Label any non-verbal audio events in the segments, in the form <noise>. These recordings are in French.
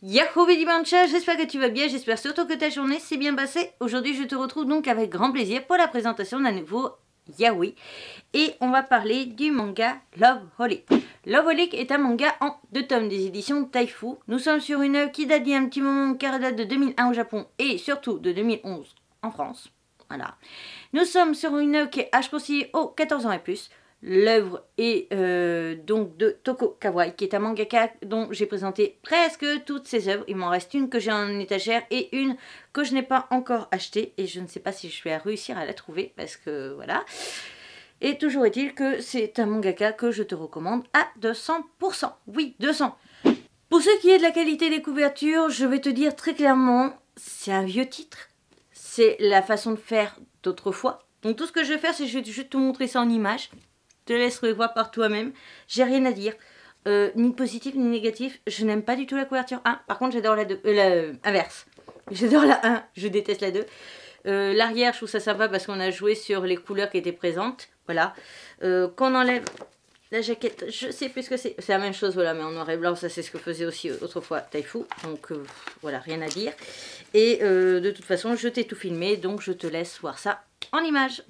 Yahoo Mancha, j'espère que tu vas bien, j'espère surtout que ta journée s'est bien passée. Aujourd'hui je te retrouve donc avec grand plaisir pour la présentation d'un nouveau Yaoi et on va parler du manga Love Holic. Love Holic est un manga en deux tomes des éditions Taifu. Nous sommes sur une œuvre qui date d'il y a un petit moment car elle date de 2001 au Japon et surtout de 2011 en France. Voilà. Nous sommes sur une œuvre qui est âge aux 14 ans et plus. L'œuvre est euh, donc de Toko Kawai, qui est un mangaka dont j'ai présenté presque toutes ses œuvres. Il m'en reste une que j'ai en étagère et une que je n'ai pas encore achetée. Et je ne sais pas si je vais réussir à la trouver parce que voilà. Et toujours est-il que c'est un mangaka que je te recommande à 200%. Oui, 200. Pour ce qui est de la qualité des couvertures, je vais te dire très clairement, c'est un vieux titre. C'est la façon de faire d'autrefois. Donc tout ce que je vais faire, c'est juste je vais te montrer ça en image te laisse revoir par toi-même. J'ai rien à dire. Euh, ni positif ni négatif. Je n'aime pas du tout la couverture 1. Par contre, j'adore la 2. Euh, euh, inverse. <laughs> J'adore la 1. Je déteste la 2. L'arrière, je trouve ça sympa parce qu'on a joué sur les couleurs qui étaient présentes. Voilà. Qu'on enlève la jaquette, je sais plus ce que c'est. C'est la même chose, voilà, mais en noir et blanc, ça c'est ce que faisait aussi autrefois Taifu. Donc voilà, rien à dire. Et de toute façon, je t'ai tout filmé, donc je te laisse voir ça en image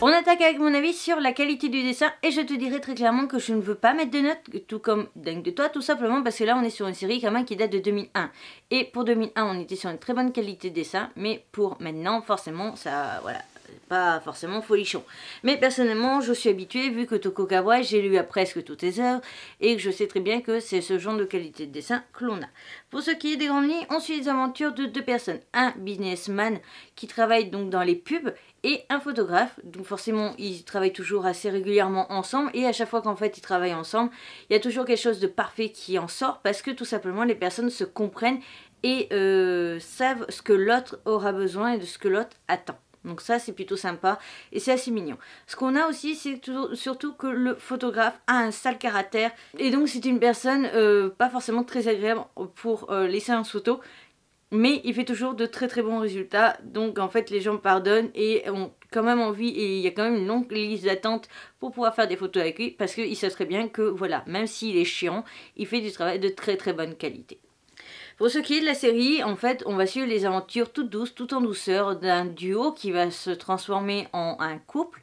On attaque avec mon avis sur la qualité du dessin et je te dirai très clairement que je ne veux pas mettre de notes, tout comme dingue de toi, tout simplement parce que là on est sur une série quand qui date de 2001. Et pour 2001 on était sur une très bonne qualité de dessin, mais pour maintenant forcément ça, voilà, pas forcément folichon. Mais personnellement, je suis habituée, vu que Toko Kawaii, j'ai lu à presque toutes les œuvres et que je sais très bien que c'est ce genre de qualité de dessin que l'on a. Pour ce qui est des grandes lignes, on suit les aventures de deux personnes. Un businessman qui travaille donc dans les pubs, et un photographe. Donc forcément, ils travaillent toujours assez régulièrement ensemble et à chaque fois qu'en fait ils travaillent ensemble, il y a toujours quelque chose de parfait qui en sort parce que tout simplement les personnes se comprennent et euh, savent ce que l'autre aura besoin et de ce que l'autre attend. Donc ça c'est plutôt sympa et c'est assez mignon. Ce qu'on a aussi c'est surtout que le photographe a un sale caractère et donc c'est une personne euh, pas forcément très agréable pour euh, les séances photo mais il fait toujours de très très bons résultats donc en fait les gens pardonnent et ont quand même envie et il y a quand même une longue liste d'attente pour pouvoir faire des photos avec lui parce qu'il sait très bien que voilà même s'il est chiant il fait du travail de très très bonne qualité. Pour ce qui est de la série, en fait, on va suivre les aventures toutes douces, tout en douceur d'un duo qui va se transformer en un couple.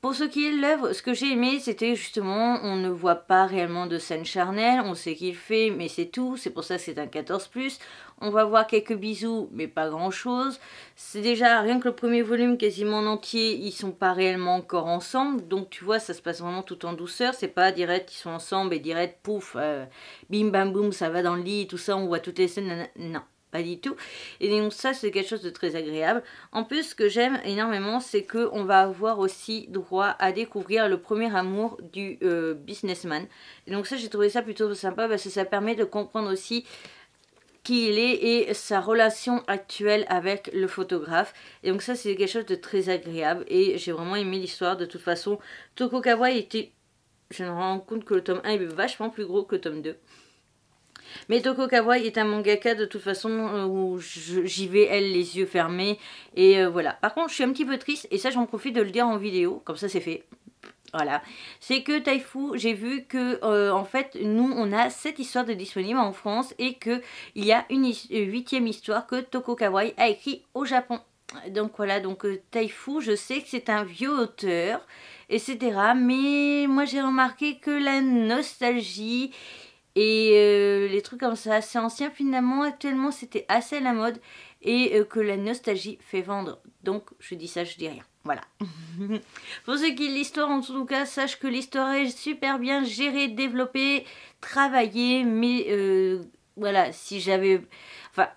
Pour ce qui est de l'œuvre, ce que j'ai aimé, c'était justement, on ne voit pas réellement de scène charnelle, on sait qu'il fait, mais c'est tout, c'est pour ça que c'est un 14 ⁇ On va voir quelques bisous, mais pas grand-chose. C'est déjà, rien que le premier volume, quasiment en entier, ils sont pas réellement encore ensemble, donc tu vois, ça se passe vraiment tout en douceur, c'est pas direct, ils sont ensemble et direct, pouf, euh, bim bam boum, ça va dans le lit, tout ça, on voit toutes les scènes, non pas du tout. Et donc ça c'est quelque chose de très agréable. En plus ce que j'aime énormément c'est qu'on va avoir aussi droit à découvrir le premier amour du euh, businessman. Et donc ça j'ai trouvé ça plutôt sympa parce que ça permet de comprendre aussi qui il est et sa relation actuelle avec le photographe. Et donc ça c'est quelque chose de très agréable et j'ai vraiment aimé l'histoire. De toute façon Tokokawa était... Je me rends compte que le tome 1 est vachement plus gros que le tome 2. Mais Toko Kawaii est un mangaka de toute façon euh, où j'y vais, elle, les yeux fermés. Et euh, voilà. Par contre, je suis un petit peu triste, et ça j'en profite de le dire en vidéo, comme ça c'est fait. Voilà, c'est que Taifu, j'ai vu que euh, en fait nous on a cette histoire de disponible en France et que il y a une huitième histoire que Toko Kawai a écrit au Japon. Donc voilà, donc Taifu, je sais que c'est un vieux auteur, etc. Mais moi j'ai remarqué que la nostalgie et euh, les trucs comme ça, c'est ancien finalement, actuellement c'était assez à la mode et euh, que la nostalgie fait vendre. Donc je dis ça, je dis rien. Voilà. <laughs> Pour ceux qui est l'histoire, en tout cas, sache que l'histoire est super bien gérée, développée, travaillée, mais euh, voilà, si j'avais... Enfin,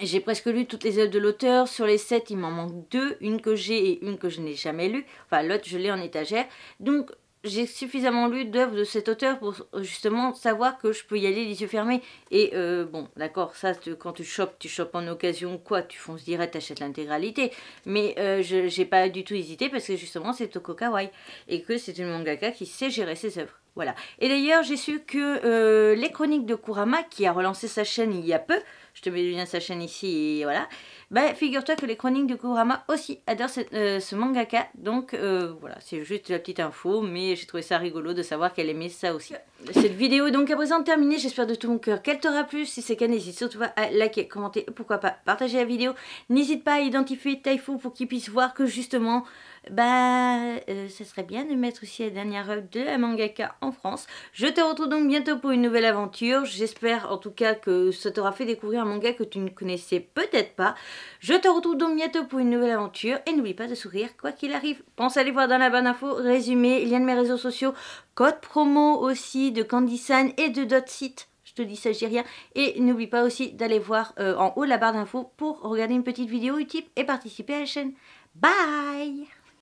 j'ai presque lu toutes les œuvres de l'auteur. Sur les 7, il m'en manque deux. Une que j'ai et une que je n'ai jamais lue. Enfin, l'autre, je l'ai en étagère. Donc, j'ai suffisamment lu d'œuvres de cet auteur pour euh, justement savoir que je peux y aller les yeux fermés. Et euh, bon, d'accord, ça, quand tu chopes, tu chopes en occasion, quoi, tu fonces direct, t'achètes l'intégralité. Mais euh, je n'ai pas du tout hésité parce que justement, c'est Toko Kawai et que c'est une mangaka qui sait gérer ses œuvres. Voilà. Et d'ailleurs, j'ai su que euh, les chroniques de Kurama, qui a relancé sa chaîne il y a peu, je te mets le lien de sa chaîne ici et voilà. Bah figure-toi que les chroniques de Kurama aussi adorent euh, ce, mangaka, donc euh, voilà, c'est juste la petite info, mais j'ai trouvé ça rigolo de savoir qu'elle aimait ça aussi. Cette vidéo est donc à présent terminée, j'espère de tout mon cœur qu'elle t'aura plu, si c'est le cas n'hésite surtout pas à liker, commenter, pourquoi pas partager la vidéo, n'hésite pas à identifier Taifu pour qu'il puisse voir que justement bah, ça euh, serait bien de mettre aussi la dernière robe de la mangaka en France. Je te retrouve donc bientôt pour une nouvelle aventure. J'espère en tout cas que ça t'aura fait découvrir un manga que tu ne connaissais peut-être pas. Je te retrouve donc bientôt pour une nouvelle aventure et n'oublie pas de sourire quoi qu'il arrive. Pense à aller voir dans la barre d'infos résumé, lien de mes réseaux sociaux, code promo aussi de Candysan et de d'autres sites je te dis ça, j'ai rien. Et n'oublie pas aussi d'aller voir euh, en haut la barre d'infos pour regarder une petite vidéo utile et participer à la chaîne. Bye